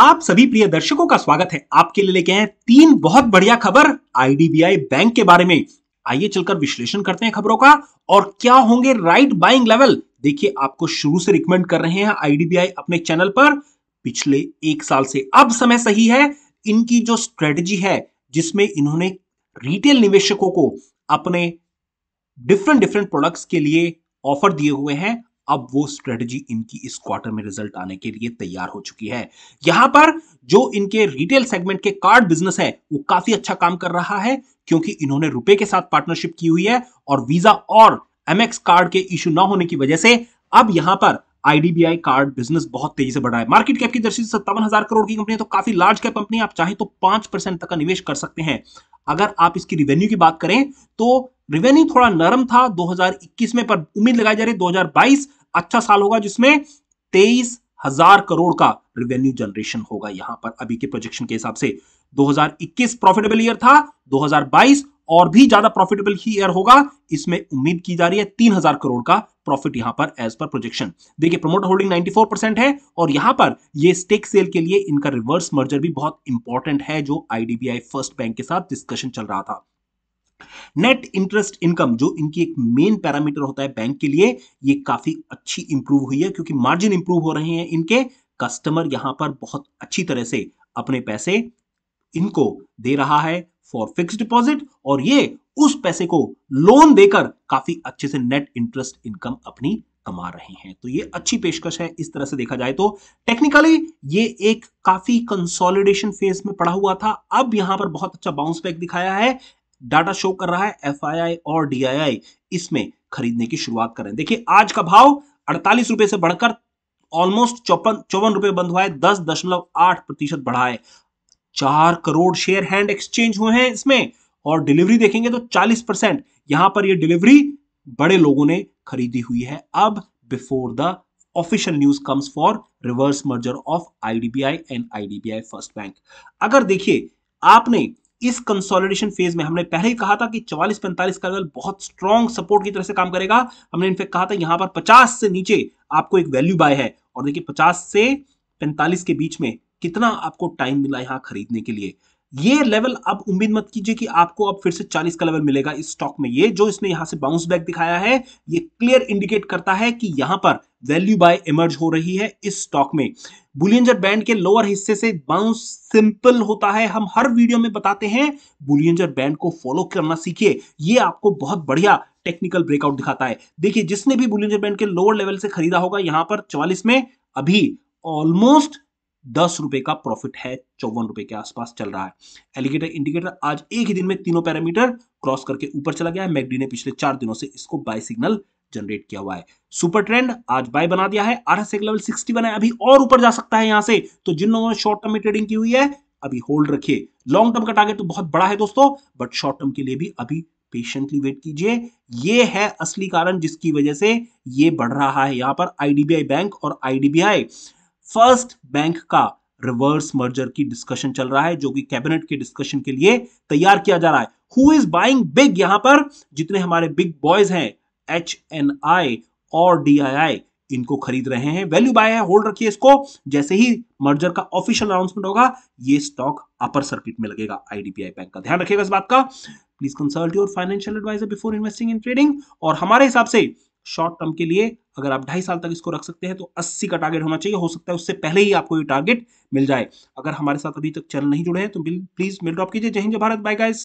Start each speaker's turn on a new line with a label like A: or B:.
A: आप सभी प्रिय दर्शकों का स्वागत है आपके लिए लेके आए तीन बहुत बढ़िया खबर आईडीबीआई बैंक के बारे में आइए चलकर विश्लेषण करते हैं खबरों का और क्या होंगे राइट बाइंग लेवल देखिए आपको शुरू से रिकमेंड कर रहे हैं आईडीबीआई अपने चैनल पर पिछले एक साल से अब समय सही है इनकी जो स्ट्रेटजी है जिसमें इन्होंने रिटेल निवेशकों को अपने डिफरेंट डिफरेंट प्रोडक्ट्स के लिए ऑफर दिए हुए हैं अब वो स्ट्रेटजी इनकी इस क्वार्टर में रिजल्ट आने के लिए तैयार हो चुकी है यहां पर जो इनके रिटेल सेगमेंट के कार्ड बिजनेस है वो काफी अच्छा काम कर रहा है क्योंकि इन्होंने रुपए के साथ पार्टनरशिप की हुई है और वीजा और एमएक्स कार्ड के इश्यू ना होने की वजह से अब यहां पर आईडीबीआई कार्ड बिजनेस बहुत तेजी से बढ़ा है मार्केट कैप की दृष्टि से सत्तावन हजार करोड़ की कंपनी है तो काफी लार्ज कैप कंपनी आप चाहे तो पांच परसेंट तक का निवेश कर सकते हैं अगर आप इसकी रिवेन्यू की बात करें तो रिवेन्यू थोड़ा नरम था 2021 में पर उम्मीद लगाई जा रही है 2022 अच्छा साल होगा जिसमें तेईस हजार करोड़ का रेवेन्यू जनरेशन होगा यहां पर अभी के प्रोजेक्शन के हिसाब से 2021 प्रॉफिटेबल ईयर था 2022 और भी ज्यादा प्रॉफिटेबल ही ईयर होगा इसमें उम्मीद की जा रही है तीन हजार करोड़ का प्रॉफिट यहां पर एज पर प्रोजेक्शन देखिए प्रमोट होल्डिंग 94 परसेंट है और यहां पर ये स्टेक सेल के लिए इनका रिवर्स मर्जर भी बहुत इंपॉर्टेंट है जो आईडीबीआई फर्स्ट बैंक के साथ डिस्कशन चल रहा था नेट इंटरेस्ट इनकम जो इनकी एक मेन पैरामीटर होता है बैंक के लिए ये काफी अच्छी इंप्रूव हुई है क्योंकि मार्जिन इंप्रूव हो रहे हैं इनके कस्टमर यहां पर बहुत अच्छी तरह से अपने पैसे इनको दे रहा है फॉर फिक्स डिपॉजिट और ये उस पैसे को लोन देकर काफी अच्छे से नेट इंटरेस्ट इनकम अपनी कमा रहे हैं तो ये अच्छी पेशकश है इस तरह से देखा जाए तो टेक्निकली ये एक काफी कंसोलिडेशन फेज में पड़ा हुआ था अब यहां पर बहुत अच्छा बाउंस बैक दिखाया है डाटा शो कर रहा है एफ और डी इसमें खरीदने की शुरुआत करें देखिए आज का भाव अड़तालीस रुपए से बढ़कर ऑलमोस्ट चौपन चौवन रुपए बंद हुआ है दस दशमलव आठ प्रतिशत बढ़ा है चार करोड़ शेयर हैंड एक्सचेंज हुए हैं इसमें और डिलीवरी देखेंगे तो चालीस परसेंट यहां पर यह डिलीवरी बड़े लोगों ने खरीदी हुई है अब before the official news comes for reverse merger of IDBI and IDBI first bank अगर देखिए आपने इस कंसोलिडेशन फेज में हमने पहले ही कहा था कि चवालीस पैंतालीस का लेवल बहुत स्ट्रॉन्ग सपोर्ट की तरह से काम करेगा हमने इनफेक्ट कहा था यहां पर पचास से नीचे आपको एक वैल्यू बाय है और देखिए पचास से पैंतालीस के बीच में कितना आपको टाइम मिला यहां खरीदने के लिए ये लेवल आप उम्मीद मत कीजिए कि आपको अब फिर से 40 का लेवल मिलेगा इस स्टॉक में ये जो इसने यहां से बाउंस बैक दिखाया है ये क्लियर इंडिकेट करता है कि यहां पर वैल्यू बाय इमर्ज हो रही है इस स्टॉक में बुलियंजर बैंड के लोअर हिस्से से बाउंस सिंपल होता है हम हर वीडियो में बताते हैं बुलियंजर बैंड को फॉलो करना सीखिए ये आपको बहुत बढ़िया टेक्निकल ब्रेकआउट दिखाता है देखिए जिसने भी बुलियंजर बैंड के लोअर लेवल से खरीदा होगा यहां पर चवालीस में अभी ऑलमोस्ट दस रुपए का प्रॉफिट है चौवन रुपए के आसपास चल रहा है एलिगेटर इंडिकेटर आज एक ही दिन में तीनों पैरामीटर क्रॉस करके ऊपर चला गया है मैगडी ने पिछले चार दिनों से इसको बाय सिग्नल जनरेट किया हुआ है सुपर ट्रेंड आज बाय बना दिया है आरएस सेक लेवल है अभी और ऊपर जा सकता है यहां से तो जिन लोगों ने शॉर्ट टर्म में ट्रेडिंग की हुई है अभी होल्ड रखिए लॉन्ग टर्म का टारगेट तो बहुत बड़ा है दोस्तों बट शॉर्ट टर्म के लिए भी अभी पेशेंटली वेट कीजिए ये है असली कारण जिसकी वजह से ये बढ़ रहा है यहां पर आईडीबीआई बैंक और आईडीबीआई फर्स्ट बैंक का रिवर्स मर्जर की डिस्कशन चल रहा है जो कि कैबिनेट के डिस्कशन के लिए तैयार किया जा रहा है हु इज बाइंग बिग यहां पर जितने हमारे बिग बॉयज हैं एच एन आई और डी आई आई इनको खरीद रहे हैं वैल्यू बाय है होल्ड रखिए इसको जैसे ही मर्जर का ऑफिशियल अनाउंसमेंट होगा ये स्टॉक अपर सर्किट में लगेगा आईडीबीआई बैंक का ध्यान रखिएगा इस बात का please consult your financial advisor before investing in trading और हमारे हिसाब से शॉर्ट टर्म के लिए अगर आप ढाई साल तक इसको रख सकते हैं तो 80 का टारगेट होना चाहिए हो सकता है उससे पहले ही आपको ये टारगेट मिल जाए अगर हमारे साथ अभी तक चैनल नहीं जुड़े हैं तो प्लीज़ मिल ड्रॉप कीजिए जय हिंद जय भारत बाय गाइस